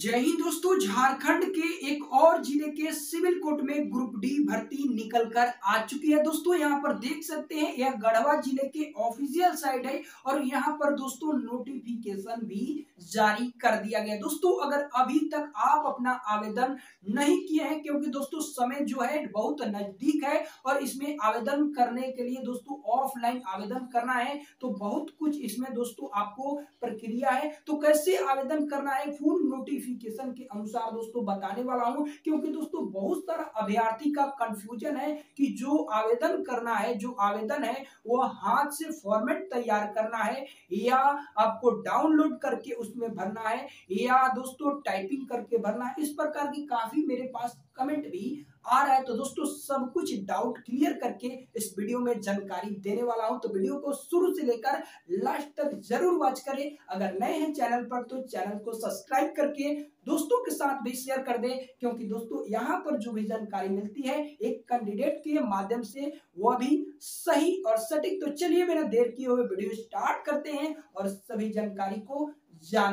जय हिंद दोस्तों झारखंड के एक और जिले के सिविल कोर्ट में ग्रुप डी भर्ती निकल कर आ चुकी है दोस्तों यहाँ पर देख सकते हैं यह गढ़वा जिले के ऑफिशियल साइट है और यहाँ पर दोस्तों नोटिफिकेशन भी जारी कर दिया गया दोस्तों अगर अभी तक आप अपना आवेदन नहीं किए हैं क्योंकि दोस्तों समय जो है बहुत नजदीक है और इसमें आवेदन करने के लिए दोस्तों ऑफलाइन आवेदन करना है तो बहुत कुछ इसमें दोस्तों आपको प्रक्रिया है तो कैसे आवेदन करना है फुल नोटिफिकेशन के अनुसार दोस्तों बताने वाला हूँ क्योंकि दोस्तों बहुत सारा अभ्यार्थी का कंफ्यूजन है कि जो आवेदन करना है जो आवेदन है वह हाथ से फॉर्मेट तैयार करना है या आपको डाउनलोड करके उस उसमें भरना है या दोस्तों टाइपिंग करके भरना है इस प्रकार की काफी मेरे पास कमेंट भी आ रहा है तो दोस्तों सब कुछ डाउट क्लियर करके इस वीडियो में जानकारी देने वाला हूं तो वीडियो को शुरू से लेकर लास्ट तक जरूर वॉच करें अगर नए हैं चैनल पर तो चैनल को सब्सक्राइब करके दोस्तों के साथ भी शेयर कर दें क्योंकि दोस्तों यहां पर जो भी जानकारी मिलती है एक कैंडिडेट के माध्यम से वह भी सही और सटीक तो चलिए बिना देर किए हुए वीडियो स्टार्ट करते हैं और सभी जानकारी को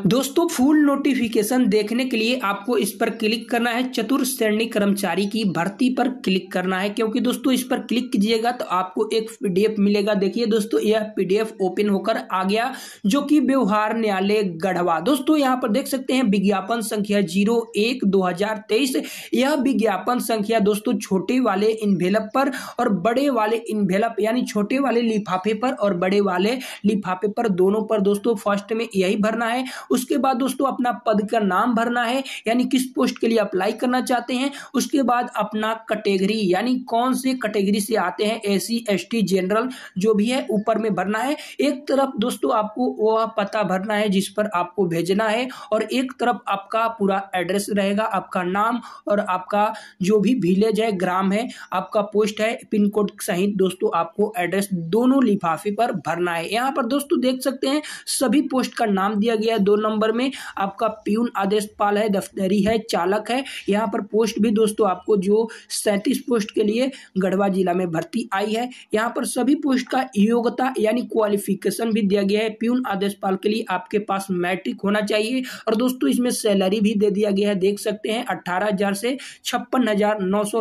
दोस्तों फुल नोटिफिकेशन देखने के लिए आपको इस पर क्लिक करना है चतुर श्रेणी कर्मचारी की भर्ती पर क्लिक करना है क्योंकि दोस्तों इस पर क्लिक कीजिएगा तो आपको एक पीडीएफ मिलेगा देखिए दोस्तों यह पीडीएफ ओपन होकर आ गया जो कि व्यवहार न्यायालय गढ़वा दोस्तों यहाँ पर देख सकते हैं विज्ञापन संख्या जीरो एक दो हजार तेईस यह विज्ञापन संख्या दोस्तों छोटे वाले इनभेलप पर और बड़े वाले इनभेलप यानी छोटे वाले लिफाफे पर और बड़े वाले लिफाफे पर दोनों पर दोस्तों फर्स्ट में यही भरना है है उसके बाद दोस्तों अपना पद का नाम भरना है यानी किस पोस्ट के लिए अप्लाई करना चाहते हैं उसके बाद अपना कैटेगरी यानी कौन से कैटेगरी से आते हैं ए एसी एसटी जनरल जो भी है ऊपर में भरना है एक तरफ दोस्तों आपको वह पता भरना है जिस पर आपको भेजना है और एक तरफ आपका पूरा एड्रेस रहेगा आपका नाम और आपका जो भी विलेज है ग्राम है आपका पोस्ट है पिन कोड सहित दोस्तों आपको एड्रेस दोनों लिफाफे पर भरना है यहाँ पर दोस्तों देख सकते हैं सभी पोस्ट का नाम दिया गया दिया है दो नंबर में आपका प्यून आदेश पाल है दफ्तरी है चालक है यहाँ पर पोस्ट भी दोस्तों आपको जो सैंतीस पोस्ट के लिए गढ़वा जिला में भर्ती आई है यहाँ पर सभी पोस्ट का योग्यता यानी क्वालिफिकेशन भी दिया गया है प्यून आदेश पाल के लिए आपके पास मैट्रिक होना चाहिए और दोस्तों इसमें सैलरी भी दे दिया गया है देख सकते हैं अट्ठारह से छप्पन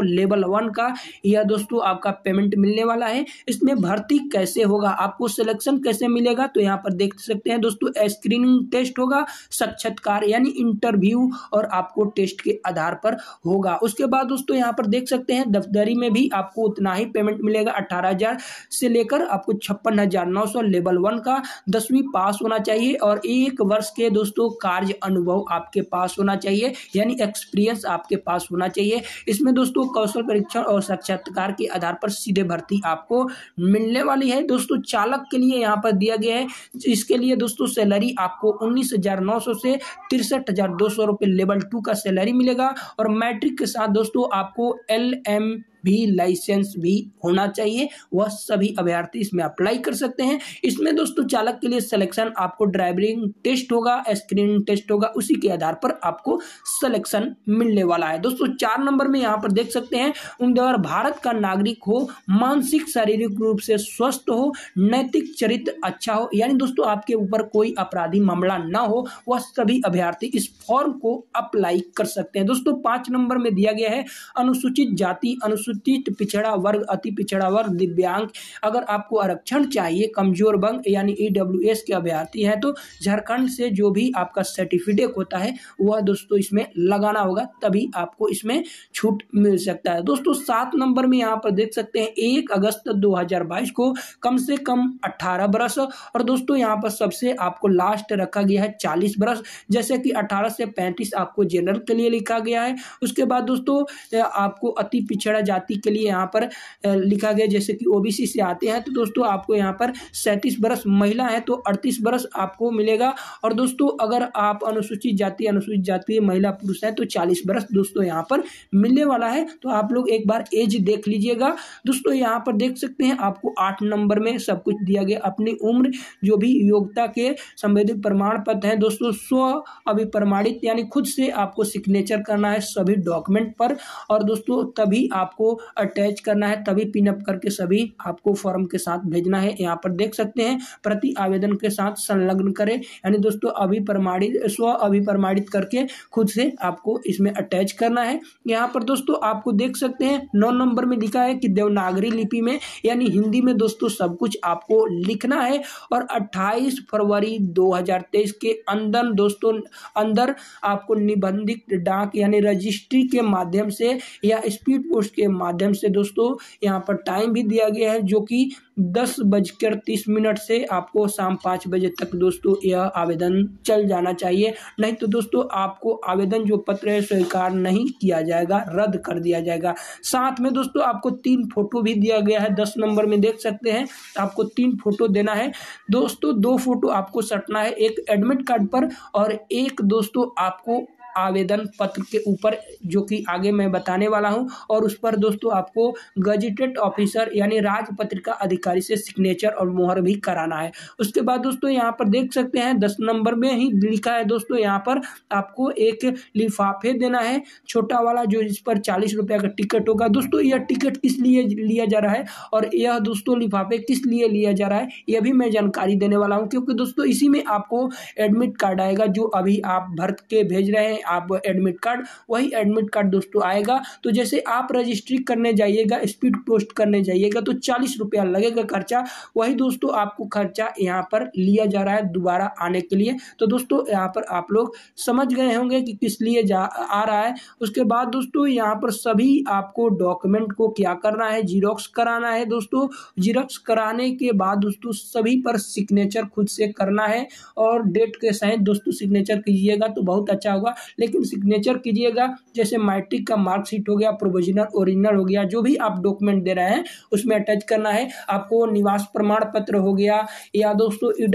लेवल वन का यह दोस्तों आपका पेमेंट मिलने वाला है इसमें भर्ती कैसे होगा आपको सिलेक्शन कैसे मिलेगा तो यहाँ पर देख सकते हैं दोस्तों स्क्रीनिंग टेस्ट टेस्ट होगा साक्षात्कार यानी इंटरव्यू और आपको टेस्ट के आधार पर होगा उसके बाद दोस्तों यहाँ पर देख सकते हैं दफ्तरी में भी आपको उतना ही पेमेंट मिलेगा अट्ठारह से लेकर आपको छप्पन लेवल वन का दसवीं पास होना चाहिए और एक वर्ष के दोस्तों कार्य अनुभव आपके पास होना चाहिए यानी एक्सपीरियंस आपके पास होना चाहिए इसमें दोस्तों कौशल परीक्षण और साक्षात्कार के आधार पर सीधे भर्ती आपको मिलने वाली है दोस्तों चालक के लिए यहाँ पर दिया गया है इसके लिए दोस्तों सैलरी आपको उन्नीस हज़ार नौ सौ से तिरसठ हज़ार दो सौ लेवल टू का सैलरी मिलेगा और मैट्रिक के साथ दोस्तों आपको एल एम भी लाइसेंस भी होना चाहिए वह सभी अभ्यर्थी इसमें अप्लाई कर सकते हैं इसमें दोस्तों चालक के लिए सिलेक्शन आपको ड्राइविंग टेस्ट होगा स्क्रीन टेस्ट होगा उसी के आधार पर आपको सिलेक्शन मिलने वाला है दोस्तों चार नंबर में यहाँ पर देख सकते हैं उम्मीदवार भारत का नागरिक हो मानसिक शारीरिक रूप से स्वस्थ हो नैतिक चरित्र अच्छा हो यानी दोस्तों आपके ऊपर कोई अपराधी मामला ना हो वह सभी अभ्यर्थी इस फॉर्म को अप्लाई कर सकते हैं दोस्तों पांच नंबर में दिया गया है अनुसूचित जाति अनुसूचित अनुसूचित पिछड़ा वर्ग अति पिछड़ा वर्ग दिव्यांग अगर आपको आरक्षण चाहिए कमजोर वर्ग यानी ई e के अभ्यर्थी हैं तो झारखंड से जो भी आपका सर्टिफिकेट होता है वह दोस्तों इसमें लगाना होगा तभी आपको इसमें छूट मिल सकता है दोस्तों सात नंबर में यहाँ पर देख सकते हैं एक अगस्त 2022 को कम से कम 18 बरस और दोस्तों यहाँ पर सबसे आपको लास्ट रखा गया है 40 बरस जैसे कि 18 से 35 आपको जनरल के लिए लिखा गया है उसके बाद दोस्तों आपको अति पिछड़ा जाति के लिए यहाँ पर लिखा गया जैसे कि ओबीसी से आते हैं तो दोस्तों आपको यहाँ पर सैंतीस बरस महिला है तो अड़तीस बरस आपको मिलेगा और दोस्तों अगर आप अनुसूचित जाति अनुसूचित जाति महिला पुरुष है तो चालीस बरस दोस्तों यहाँ पर मिलने वाला है तो आप लोग एक बार एज देख लीजिएगा दोस्तों यहाँ पर देख सकते हैं आपको आठ नंबर में सब कुछ दिया गया अपनी उम्र जो भी योग्यता के संवेदित प्रमाण पत्र हैं दोस्तों स्व अभिप्रमाणित यानी खुद से आपको सिग्नेचर करना है सभी डॉक्यूमेंट पर और दोस्तों तभी आपको अटैच करना है तभी पिनअप करके सभी आपको फॉर्म के साथ भेजना है यहाँ पर देख सकते हैं प्रति आवेदन के साथ संलग्न करें यानी दोस्तों अभी प्रमाणित स्व अभी प्रमाणित करके खुद से आपको इसमें अटैच करना है यहाँ पर दोस्तों आपको देख सकते हैं नौ नंबर में लिखा है कि देवनागरी लिपि में यानी हिंदी में दोस्तों सब कुछ आपको लिखना है और अट्ठाईस फरवरी दो के अंदर दोस्तों अंदर आपको निबंधित डाक यानी रजिस्ट्री के माध्यम से या स्पीड पोस्ट के माध्यम से दोस्तों यहाँ पर टाइम भी दिया गया है जो कि दस बजकर तीस मिनट से आपको शाम पाँच बजे तक दोस्तों यह आवेदन चल जाना चाहिए नहीं तो दोस्तों आपको आवेदन जो पत्र है स्वीकार नहीं किया जाएगा रद्द कर दिया जाएगा साथ में दोस्तों आपको तीन फोटो भी दिया गया है दस नंबर में देख सकते हैं आपको तीन फोटो देना है दोस्तों दो फोटो आपको सटना है एक एडमिट कार्ड पर और एक दोस्तों आपको आवेदन पत्र के ऊपर जो कि आगे मैं बताने वाला हूँ और उस पर दोस्तों आपको गजेटेड ऑफिसर यानी राज का अधिकारी से सिग्नेचर और मुहर भी कराना है उसके बाद दोस्तों यहाँ पर देख सकते हैं दस नंबर में ही लिखा है दोस्तों यहाँ पर आपको एक लिफाफे देना है छोटा वाला जो इस पर चालीस रुपये का टिकट होगा दोस्तों यह टिकट किस लिए लिया जा रहा है और यह दोस्तों लिफाफे किस लिए लिया जा रहा है यह भी मैं जानकारी देने वाला हूँ क्योंकि दोस्तों इसी में आपको एडमिट कार्ड आएगा जो अभी आप भर के भेज रहे हैं हैं आप एडमिट कार्ड वही एडमिट कार्ड दोस्तों आएगा तो जैसे आप रजिस्ट्री करने जाइएगा स्पीड पोस्ट करने जाइएगा तो चालीस रुपया लगेगा खर्चा वही दोस्तों आपको खर्चा यहाँ पर लिया जा रहा है दोबारा आने के लिए तो दोस्तों यहाँ पर आप लोग समझ गए होंगे कि किस लिए जा आ रहा है उसके बाद दोस्तों यहाँ पर सभी आपको डॉक्यूमेंट को क्या करना है जीरोक्स कराना है दोस्तों जीरोक्स कराने के बाद दोस्तों सभी पर सिग्नेचर खुद से करना है और डेट के साथ दोस्तों सिग्नेचर कीजिएगा तो बहुत अच्छा होगा लेकिन सिग्नेचर कीजिएगा जैसे मैट्रिक का मार्कशीट हो गया प्रोविजनल ओरिजिनल हो गया जो भी आप डॉक्यूमेंट दे रहे हैं उसमें अटैच करना है आपको निवास प्रमाण पत्र हो गया या दोस्तों ई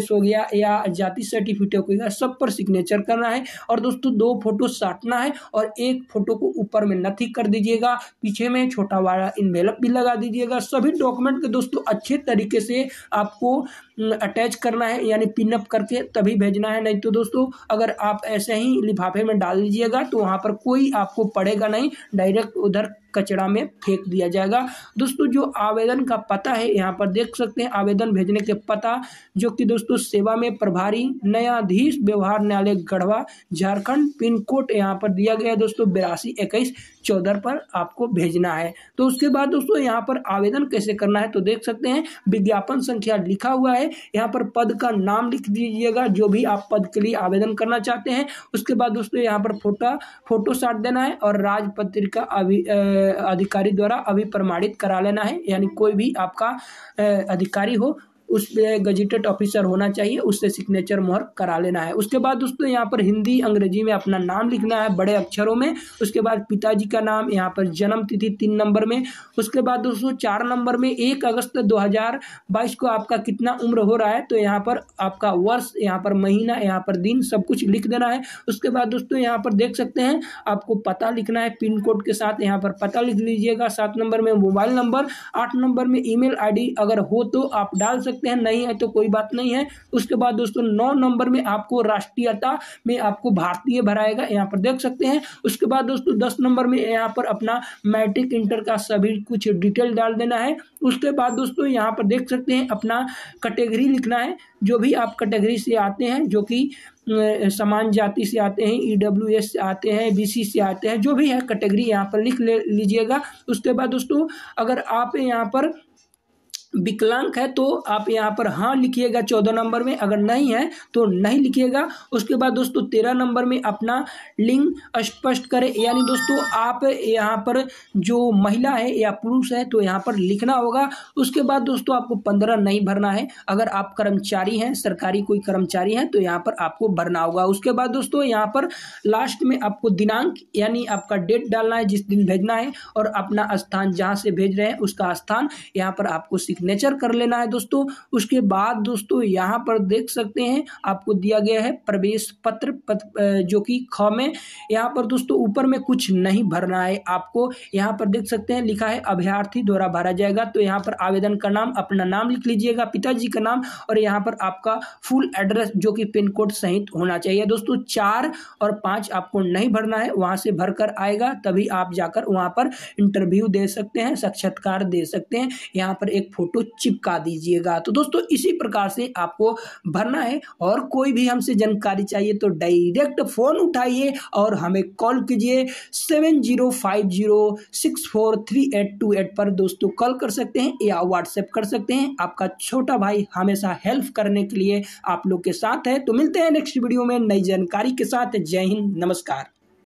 e हो गया या जाति सर्टिफिकेट हो गया सब पर सिग्नेचर करना है और दोस्तों दो फोटो साटना है और एक फोटो को ऊपर में नथी कर दीजिएगा पीछे में छोटा वाला इनवेलप भी लगा दीजिएगा सभी डॉक्यूमेंट के दोस्तों अच्छे तरीके से आपको अटैच अं, करना है यानी पिनअप करके तभी भेजना है नहीं तो दोस्तों अगर आप ऐसे ही लिफाफे में डाल लीजिएगा तो वहाँ पर कोई आपको पड़ेगा नहीं डायरेक्ट उधर कचरा में फेंक दिया जाएगा दोस्तों जो आवेदन का पता है यहाँ पर देख सकते हैं आवेदन भेजने के पता जो कि दोस्तों सेवा में प्रभारी न्यायाधीश व्यवहार न्यायालय गढ़वा झारखंड पिन कोड यहाँ पर दिया गया है दोस्तों बिरासी इक्कीस चौदह पर आपको भेजना है तो उसके बाद दोस्तों यहाँ पर आवेदन कैसे करना है तो देख सकते हैं विज्ञापन संख्या लिखा हुआ है यहाँ पर पद का नाम लिख दीजिएगा जो भी आप पद के लिए आवेदन करना चाहते हैं उसके बाद दोस्तों यहाँ पर फोटो फोटो साट देना है और राज पत्रिका अभी अधिकारी द्वारा अभी प्रमाणित करा लेना है यानी कोई भी आपका अधिकारी हो उस गजिटेड ऑफिसर होना चाहिए उससे सिग्नेचर मोहर करा लेना है उसके बाद दोस्तों यहाँ पर हिंदी अंग्रेजी में अपना नाम लिखना है बड़े अक्षरों में उसके बाद पिताजी का नाम यहाँ पर जन्म तिथि तीन नंबर में उसके बाद दोस्तों चार नंबर में एक अगस्त 2022 को आपका कितना उम्र हो रहा है तो यहाँ पर आपका वर्ष यहाँ पर महीना यहाँ पर दिन सब कुछ लिख देना है उसके बाद दोस्तों यहाँ पर देख सकते हैं आपको पता लिखना है पिन कोड के साथ यहाँ पर पता लिख लीजिएगा सात नंबर में मोबाइल नंबर आठ नंबर में ईमेल आईडी अगर हो तो आप डाल सकते सकते हैं नहीं है तो कोई बात नहीं है उसके बाद दोस्तों नौ नंबर में आपको राष्ट्रीयता में आपको भारतीय भराएगा यहाँ पर देख सकते हैं उसके बाद दोस्तों दस नंबर में यहाँ पर अपना मैट्रिक इंटर का सभी कुछ डिटेल डाल देना है उसके बाद दोस्तों यहाँ पर देख सकते हैं अपना कैटेगरी लिखना है जो भी आप कैटेगरी से आते हैं जो कि समान जाति से आते हैं ई डब्ल्यू एस से आते हैं बी सी से आते हैं जो भी है कैटेगरी यहाँ पर लिख ले लीजिएगा उसके बाद दोस्तों अगर आप यहाँ पर विकलांग है तो आप यहाँ पर हाँ लिखिएगा चौदह नंबर में अगर नहीं है तो नहीं लिखिएगा उसके बाद दोस्तों तेरह नंबर में अपना लिंग स्पष्ट करें यानी दोस्तों आप यहाँ पर जो महिला है या पुरुष है तो यहाँ पर लिखना होगा उसके बाद दोस्तों आपको पंद्रह नहीं भरना है अगर आप कर्मचारी हैं सरकारी कोई कर्मचारी हैं तो यहाँ पर आपको भरना होगा उसके बाद दोस्तों यहाँ पर लास्ट में आपको दिनांक यानी आपका डेट डालना है जिस दिन भेजना है और अपना स्थान जहाँ से भेज रहे हैं उसका स्थान यहाँ पर आपको सीख सिग्नेचर कर लेना है दोस्तों उसके बाद दोस्तों यहाँ पर देख सकते हैं आपको दिया गया है प्रवेश पत्र पत, जो कि ख में यहाँ पर दोस्तों ऊपर में कुछ नहीं भरना है आपको यहाँ पर देख सकते हैं लिखा है अभ्यार्थी द्वारा भरा जाएगा तो यहाँ पर आवेदन का नाम अपना नाम लिख लीजिएगा पिताजी का नाम और यहाँ पर आपका फुल एड्रेस जो कि पिन कोड सहित होना चाहिए दोस्तों चार और पाँच आपको नहीं भरना है वहाँ से भर कर आएगा तभी आप जाकर वहाँ पर इंटरव्यू दे सकते हैं साक्षात्कार दे सकते हैं यहाँ पर एक फोटो फ़ोटो चिपका दीजिएगा तो दोस्तों इसी प्रकार से आपको भरना है और कोई भी हमसे जानकारी चाहिए तो डायरेक्ट फ़ोन उठाइए और हमें कॉल कीजिए seven zero five zero six four three eight two eight पर दोस्तों कॉल कर सकते हैं या व्हाट्सएप कर सकते हैं आपका छोटा भाई हमेशा हेल्प करने के लिए आप लोग के साथ है तो मिलते हैं नेक्स्ट वीडियो में नई जानकारी के साथ जय हिंद नमस्कार